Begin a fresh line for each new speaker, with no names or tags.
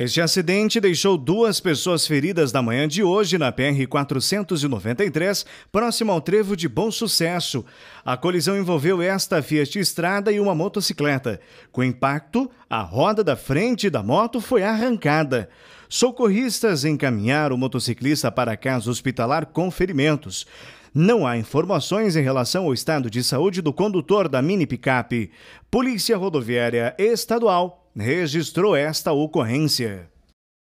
Este acidente deixou duas pessoas feridas na manhã de hoje na PR-493, próximo ao trevo de Bom Sucesso. A colisão envolveu esta Fiat Estrada e uma motocicleta. Com impacto, a roda da frente da moto foi arrancada. Socorristas encaminharam o motociclista para a casa hospitalar com ferimentos. Não há informações em relação ao estado de saúde do condutor da mini picape. Polícia Rodoviária Estadual registrou esta ocorrência.